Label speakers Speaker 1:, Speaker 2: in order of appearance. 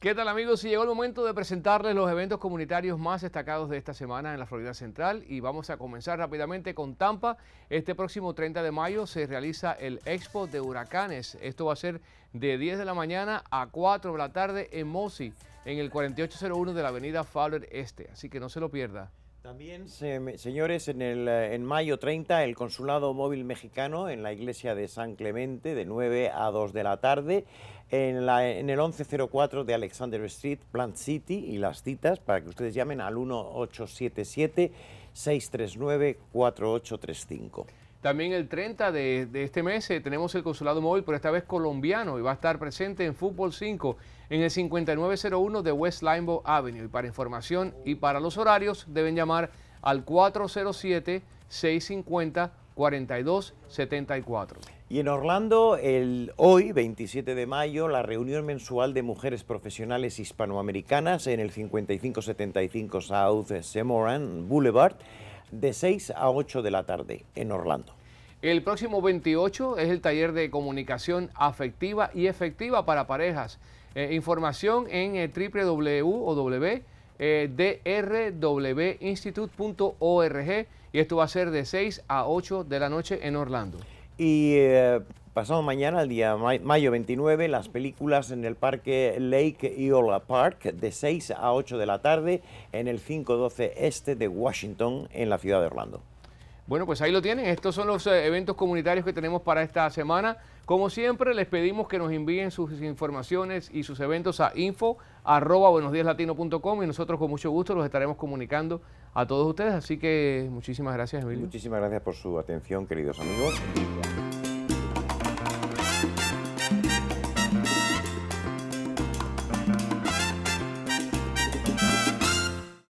Speaker 1: ¿Qué tal amigos? Si llegó el momento de presentarles los eventos comunitarios más destacados de esta semana en la Florida Central y vamos a comenzar rápidamente con Tampa. Este próximo 30 de mayo se realiza el Expo de Huracanes. Esto va a ser de 10 de la mañana a 4 de la tarde en Mosi, en el 4801 de la avenida Fowler Este. Así que no se lo pierda.
Speaker 2: También, señores, en, el, eh, en mayo 30, el Consulado Móvil Mexicano en la iglesia de San Clemente, de 9 a 2 de la tarde, en, la, en el 1104 de Alexander Street, Plant City, y las citas para que ustedes llamen al 1877 639 4835.
Speaker 1: También el 30 de, este mes eh, tenemos el consulado móvil, pero esta vez colombiano, y va a estar presente en Fútbol 5 en el 5901 de West Limbo Avenue. Y para información y para los horarios deben llamar al 407-650-4274.
Speaker 2: Y en Orlando, el, hoy, 27 de mayo, la reunión mensual de mujeres profesionales hispanoamericanas en el 5575 South Semoran Boulevard de 6 a 8 de la tarde en Orlando.
Speaker 1: El próximo 28 es el taller de comunicación afectiva y efectiva para parejas. Eh, información en eh, www.drwinstitute.org eh, y esto va a ser de 6 a 8 de la noche en Orlando. Y
Speaker 2: Pasamos mañana, el día mayo 29, las películas en el Parque Lake Eola Park de 6 a 8 de la tarde en el 512 este de Washington en la ciudad de Orlando.
Speaker 1: Bueno, pues ahí lo tienen. Estos son los eh, eventos comunitarios que tenemos para esta semana. Como siempre, les pedimos que nos envíen sus informaciones y sus eventos a info y nosotros con mucho gusto los estaremos comunicando a todos ustedes. Así que muchísimas gracias, Emilio. Muchísimas
Speaker 2: gracias por su atención, queridos amigos.